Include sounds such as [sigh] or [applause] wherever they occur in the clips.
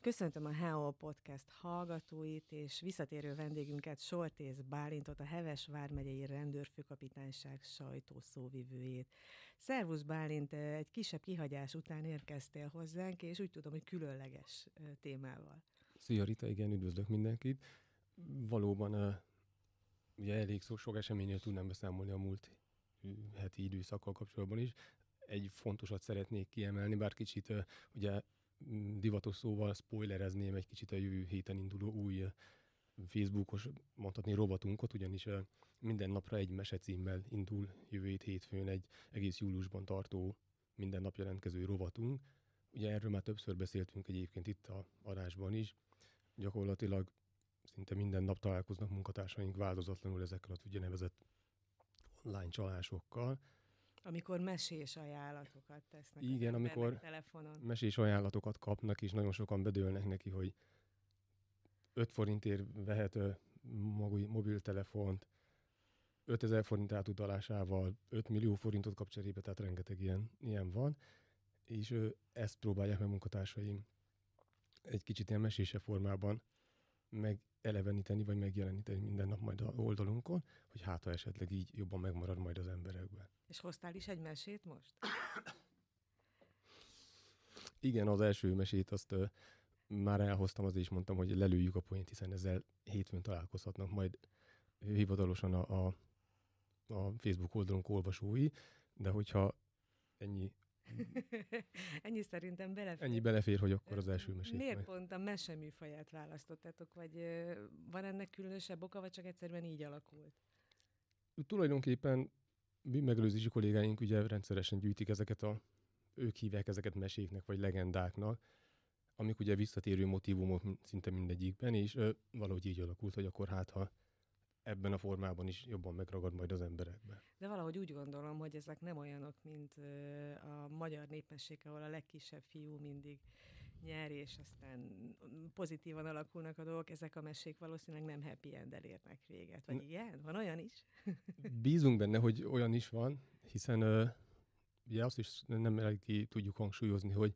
Köszöntöm a HEO Podcast hallgatóit és visszatérő vendégünket Soltész Bálintot, a Heves Vármegyei Rendőrfőkapitányság sajtószóvivőjét. Szervusz Bálint, egy kisebb kihagyás után érkeztél hozzánk, és úgy tudom, hogy különleges témával. Szia Rita, igen, üdvözlök mindenkit. Valóban ugye elég szó, sok eseményről tudnám beszámolni a múlt heti időszakkal kapcsolatban is. Egy fontosat szeretnék kiemelni, bár kicsit ugye divatos szóval spoilerezném egy kicsit a jövő héten induló új Facebookos, mondhatni robotunkot, ugyanis minden napra egy mese címmel indul jövő hét hétfőn egy egész júliusban tartó minden nap jelentkező rovatunk. Ugye erről már többször beszéltünk egyébként itt a adásban is. Gyakorlatilag szinte minden nap találkoznak munkatársaink változatlanul ezekkel az úgynevezett online csalásokkal, amikor mesés ajánlatokat tesznek. Igen, amikor telefonon. mesés ajánlatokat kapnak, és nagyon sokan bedőlnek neki, hogy 5 forintért vehető mobiltelefont, 5000 forint átutalásával 5 millió forintot kap cserébe, tehát rengeteg ilyen, ilyen van, és ö, ezt próbálják meg munkatársaim egy kicsit ilyen mesése formában megeleveníteni, vagy megjeleníteni minden nap majd a oldalunkon, hogy hát ha esetleg így jobban megmarad majd az emberekben. És hoztál is egy mesét most? Igen, az első mesét azt uh, már elhoztam, azért is mondtam, hogy lelőjük a poént, hiszen ezzel hétfőn találkozhatnak majd hivatalosan a, a, a Facebook oldalunk olvasói, de hogyha ennyi [laughs] Ennyi szerintem belefér. Ennyi belefér, hogy akkor az első mesét. Miért majd. pont a meseműfaját választottátok, vagy van ennek különösebb oka, vagy csak egyszerűen így alakult? Tulajdonképpen mi megelőzési kollégáink ugye rendszeresen gyűjtik ezeket a, ők hívják ezeket meséknek, vagy legendáknak, amik ugye visszatérő motivumok szinte mindegyikben, és ö, valahogy így alakult, hogy akkor hát, ha ebben a formában is jobban megragad majd az emberekbe. De valahogy úgy gondolom, hogy ezek nem olyanok, mint a magyar népesség, ahol a legkisebb fiú mindig nyer, és aztán pozitívan alakulnak a dolgok. Ezek a mesék valószínűleg nem happy end érnek véget. Vagy igen? Van olyan is? [laughs] Bízunk benne, hogy olyan is van, hiszen ugye azt is nem eléggé tudjuk hangsúlyozni, hogy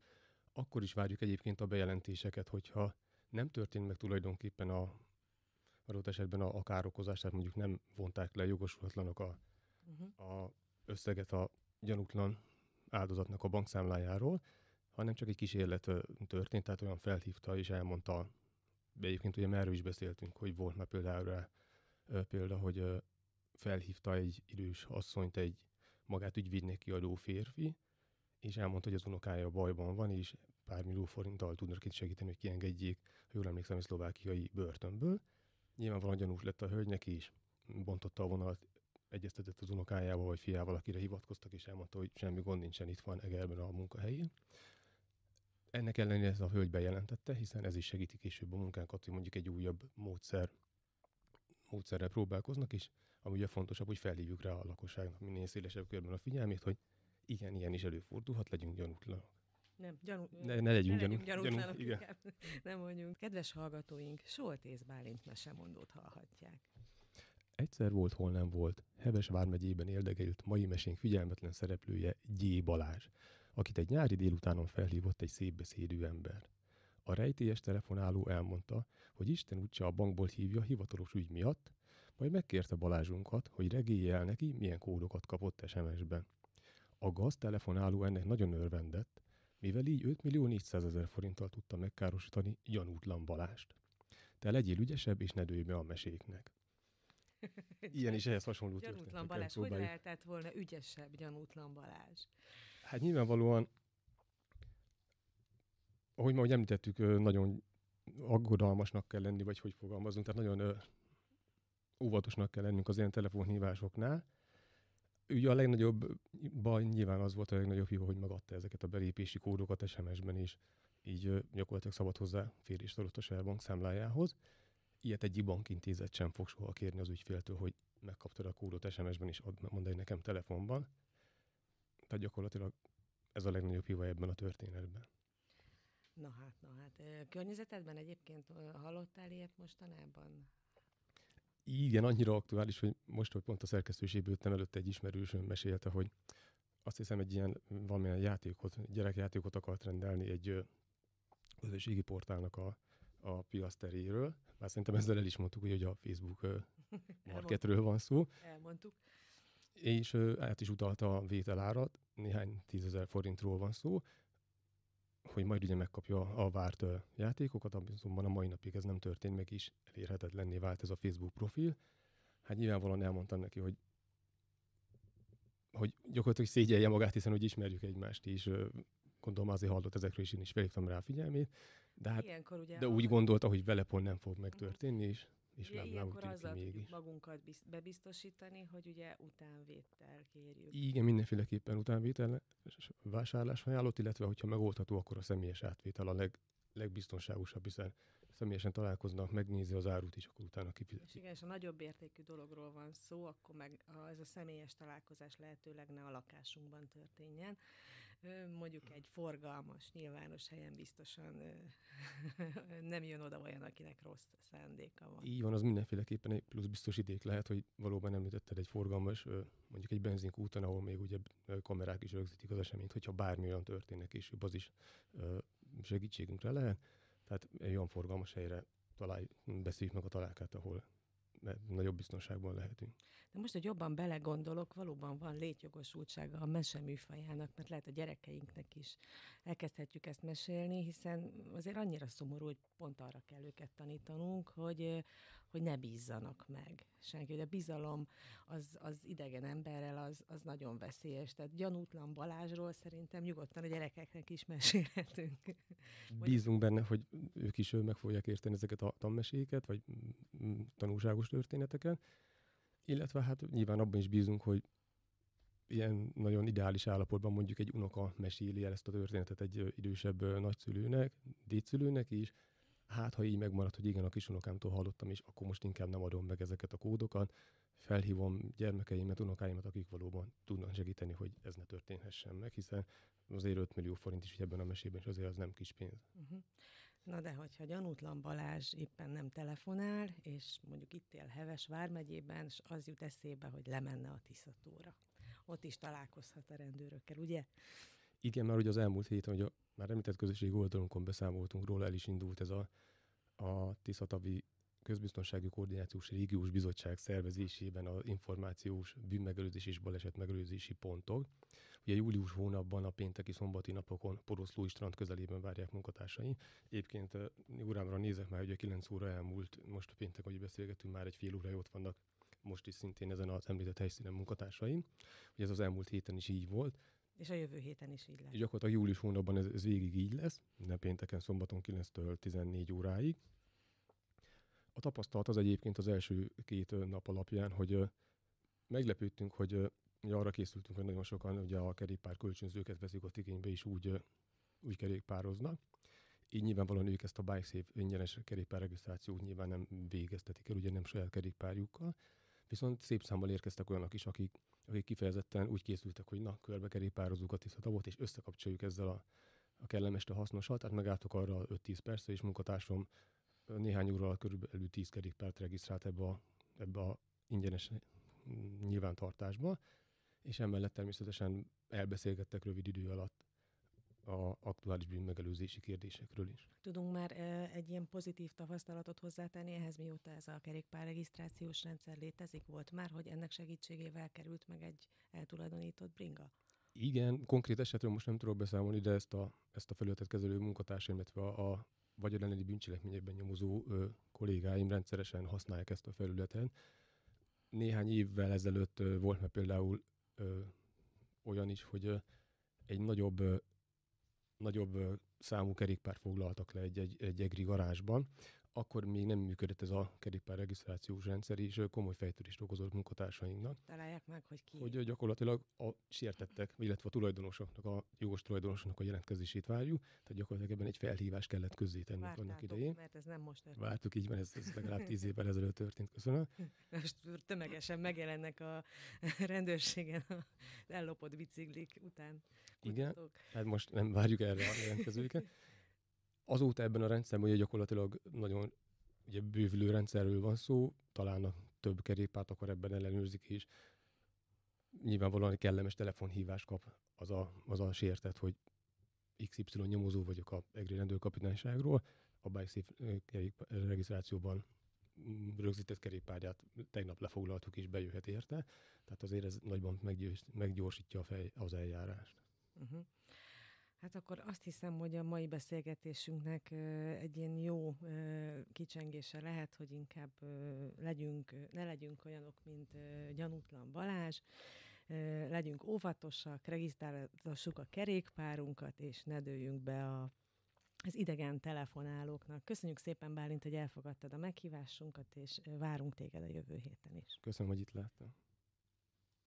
akkor is várjuk egyébként a bejelentéseket, hogyha nem történt meg tulajdonképpen a, adott esetben a, a károkozás, tehát mondjuk nem vonták le jogosulatlanok a, uh-huh. a összeget a gyanútlan áldozatnak a bankszámlájáról, hanem csak egy kísérlet történt, tehát olyan felhívta és elmondta, de egyébként ugye erről is beszéltünk, hogy volt már például rá példa, hogy felhívta egy idős asszonyt egy magát ügyvédnek kiadó férfi, és elmondta, hogy az unokája bajban van, és pár millió forinttal tudnak itt segíteni, hogy kiengedjék, ha jól emlékszem, egy szlovákiai börtönből, Nyilvánvalóan gyanús lett a hölgynek is, bontotta a vonalat, egyeztetett az unokájával vagy fiával, akire hivatkoztak, és elmondta, hogy semmi gond nincsen, itt van Egerben a munkahelyén. Ennek ellenére ez a hölgy bejelentette, hiszen ez is segíti később a munkánkat, hogy mondjuk egy újabb módszer, módszerrel próbálkoznak, és ami ugye fontosabb, hogy felhívjuk rá a lakosságnak minél szélesebb körben a figyelmét, hogy igen, ilyen is előfordulhat, legyünk gyanútlanok. Nem, gyanú, ne, ne legyünk, ne legyünk gyanú, gyanú, igen. [laughs] Nem mondjunk. Kedves hallgatóink, Soltész Bálint mesemondót hallhatják. Egyszer volt, hol nem volt, Heves vármegyében érdekelt mai mesénk figyelmetlen szereplője Gyé Balázs, akit egy nyári délutánon felhívott egy szép beszédű ember. A rejtélyes telefonáló elmondta, hogy Isten útja a bankból hívja hivatalos ügy miatt, majd megkérte Balázsunkat, hogy regélje el neki, milyen kódokat kapott SMS-ben. A gaz telefonáló ennek nagyon örvendett, mivel így 5 millió 400 ezer forinttal tudta megkárosítani gyanútlan Balást. Te legyél ügyesebb, és ne dőlj be a meséknek. [laughs] Ilyen is ehhez hasonló Gyanútlan Balázs, hogy lehetett volna ügyesebb gyanútlan Balázs? Hát nyilvánvalóan, ahogy már említettük, nagyon aggodalmasnak kell lenni, vagy hogy fogalmazunk, tehát nagyon óvatosnak kell lennünk az ilyen telefonhívásoknál, ugye a legnagyobb baj nyilván az volt a legnagyobb hiba, hogy megadta ezeket a belépési kódokat SMS-ben is, így gyakorlatilag szabad hozzáférést adott a Sherbank számlájához. Ilyet egy bankintézet sem fog soha kérni az ügyféltől, hogy megkaptad a kódot SMS-ben is, ad, mondd el nekem telefonban. Tehát gyakorlatilag ez a legnagyobb hiba ebben a történetben. Na hát, na hát. Környezetedben egyébként hallottál ilyet mostanában? igen, annyira aktuális, hogy most, hogy pont a szerkesztőség nem előtte egy ismerősöm mesélte, hogy azt hiszem egy ilyen valamilyen játékot, gyerekjátékot akart rendelni egy közösségi portálnak a, a piac teréről. Már szerintem ezzel el is mondtuk, hogy a Facebook [laughs] marketről van szó. Elmondtuk. És át is utalta a vételárat, néhány tízezer forintról van szó, hogy majd ugye megkapja a várt játékokat, azonban a mai napig ez nem történt meg is, elérhetetlenné vált ez a Facebook profil. Hát nyilvánvalóan elmondtam neki, hogy hogy gyakorlatilag szégyelje magát, hiszen hogy ismerjük egymást is, gondolom azért hallott ezekről, és én is felhívtam rá a figyelmét, de, hát, Ilyenkor ugye de úgy gondolta, hogy vele pont nem fog megtörténni, és és ugye, ilyenkor azzal mégis. tudjuk magunkat bebiztosítani, hogy ugye utánvétel kérjük. Igen, mindenféleképpen utánvétel vásárlás ajánlott, illetve hogyha megoldható, akkor a személyes átvétel a leg, legbiztonságosabb, hiszen személyesen találkoznak, megnézi az árut, és akkor utána kifizeti. És igen, és a nagyobb értékű dologról van szó, akkor meg ez a személyes találkozás lehetőleg ne a lakásunkban történjen mondjuk egy forgalmas, nyilvános helyen biztosan [laughs] nem jön oda olyan, akinek rossz szándéka van. Így van, az mindenféleképpen egy plusz idék lehet, hogy valóban említetted egy forgalmas, mondjuk egy benzinkúton, ahol még ugye kamerák is rögzítik az eseményt, hogyha bármi olyan történne később, az is segítségünkre lehet. Tehát egy olyan forgalmas helyre találj, beszéljük meg a találkát, ahol nagyobb biztonságban lehetünk. De most, hogy jobban belegondolok, valóban van létjogosultsága a meseműfajának, mert lehet a gyerekeinknek is elkezdhetjük ezt mesélni, hiszen azért annyira szomorú, hogy pont arra kell őket tanítanunk, hogy hogy ne bízzanak meg senki. Hogy a bizalom az, az idegen emberrel az, az nagyon veszélyes. Tehát gyanútlan Balázsról szerintem nyugodtan a gyerekeknek is mesélhetünk. Bízunk benne, hogy ők is meg fogják érteni ezeket a tanmeséket, vagy mm, mm, tanulságos történeteket. Illetve hát nyilván abban is bízunk, hogy ilyen nagyon ideális állapotban mondjuk egy unoka meséli el ezt a történetet egy idősebb nagyszülőnek, dédszülőnek is, hát ha így megmaradt, hogy igen, a kisunokámtól hallottam, és akkor most inkább nem adom meg ezeket a kódokat, felhívom gyermekeimet, unokáimat, akik valóban tudnak segíteni, hogy ez ne történhessen meg, hiszen azért 5 millió forint is ebben a mesében, és azért az nem kis pénz. Uh-huh. Na de, hogyha gyanútlan Balázs éppen nem telefonál, és mondjuk itt él Heves vármegyében, és az jut eszébe, hogy lemenne a Tiszatóra. Ott is találkozhat a rendőrökkel, ugye? Igen, mert ugye az elmúlt héten, hogy a már említett közösségi oldalunkon beszámoltunk róla, el is indult ez a, a Tiszatavi Közbiztonsági Koordinációs Régiós Bizottság szervezésében az információs bűnmegelőzés és balesetmegelőzési pontok. Ugye július hónapban a pénteki szombati napokon Poroszló strand közelében várják munkatársai. Egyébként órámra eh, nézek már, a 9 óra elmúlt, most a péntek, hogy beszélgetünk, már egy fél óra ott vannak most is szintén ezen az említett helyszínen munkatársaim. Ugye ez az elmúlt héten is így volt. És a jövő héten is így lesz. Gyakorlatilag július hónapban ez, ez végig így lesz, minden pénteken, szombaton 9-től 14 óráig. A tapasztalat az egyébként az első két nap alapján, hogy meglepődtünk, hogy ugye arra készültünk, hogy nagyon sokan ugye a kerékpár kölcsönzőket veszik ott igénybe, és úgy, úgy kerékpároznak. Így nyilvánvalóan ők ezt a Bike Safe ingyenes kerékpárregisztrációt nyilván nem végeztetik el, ugye nem saját kerékpárjukkal. Viszont szép számmal érkeztek olyanok is, akik, akik kifejezetten úgy készültek, hogy na, körbekerékpározzuk a tiszta tavot, és összekapcsoljuk ezzel a, a kellemest a hasznosat, tehát megálltok arra 5-10 percre, és munkatársam néhány óra alatt körülbelül 10 kerékpárt regisztrált ebbe a, ebbe a ingyenes mm, nyilvántartásba, és emellett természetesen elbeszélgettek rövid idő alatt a aktuális bűnmegelőzési kérdésekről is. Tudunk már egy ilyen pozitív tapasztalatot hozzátenni ehhez, mióta ez a kerékpár regisztrációs rendszer létezik? Volt már, hogy ennek segítségével került meg egy eltulajdonított bringa? Igen, konkrét esetről most nem tudok beszámolni, de ezt a, ezt a felületet kezelő munkatársaim, illetve a, a vagy elleni bűncselekményekben nyomozó ö, kollégáim rendszeresen használják ezt a felületen. Néhány évvel ezelőtt ö, volt már például ö, olyan is, hogy ö, egy nagyobb nagyobb számú kerékpár foglaltak le egy, egy, egy egri garázsban, akkor még nem működött ez a kerékpár regisztrációs rendszer, és komoly fejtörést okozott munkatársainknak. Találják meg, hogy ki. Hogy gyakorlatilag a sértettek, illetve a tulajdonosoknak, a jogos tulajdonosoknak a jelentkezését várjuk, tehát gyakorlatilag ebben egy felhívás kellett közzétennünk Vártátok, annak idején. mert ez nem most történt. Vártuk, így van, ez, ez legalább tíz évvel ezelőtt történt, köszönöm. Most tömegesen megjelennek a [laughs] rendőrségen az ellopott biciklik után. Kutatók. Igen, hát most nem várjuk erre a jelentkezőket. Azóta ebben a rendszerben ugye gyakorlatilag nagyon ugye bővülő rendszerről van szó, talán a több kerépát akkor ebben ellenőrzik is. Nyilvánvalóan kellemes telefonhívást kap az a, az a sértet, hogy XY nyomozó vagyok a EGRI rendőrkapitányságról, a BikeSafe regisztrációban mm, rögzített kerékpárját tegnap lefoglaltuk és bejöhet érte, tehát azért ez nagyban meggyorsítja a fej, az eljárást. Uh-huh. Hát akkor azt hiszem, hogy a mai beszélgetésünknek egy ilyen jó kicsengése lehet, hogy inkább legyünk, ne legyünk olyanok, mint gyanútlan Balázs, legyünk óvatosak, regisztrálassuk a kerékpárunkat, és ne dőljünk be a az idegen telefonálóknak. Köszönjük szépen, Bálint, hogy elfogadtad a meghívásunkat, és várunk téged a jövő héten is. Köszönöm, hogy itt láttam.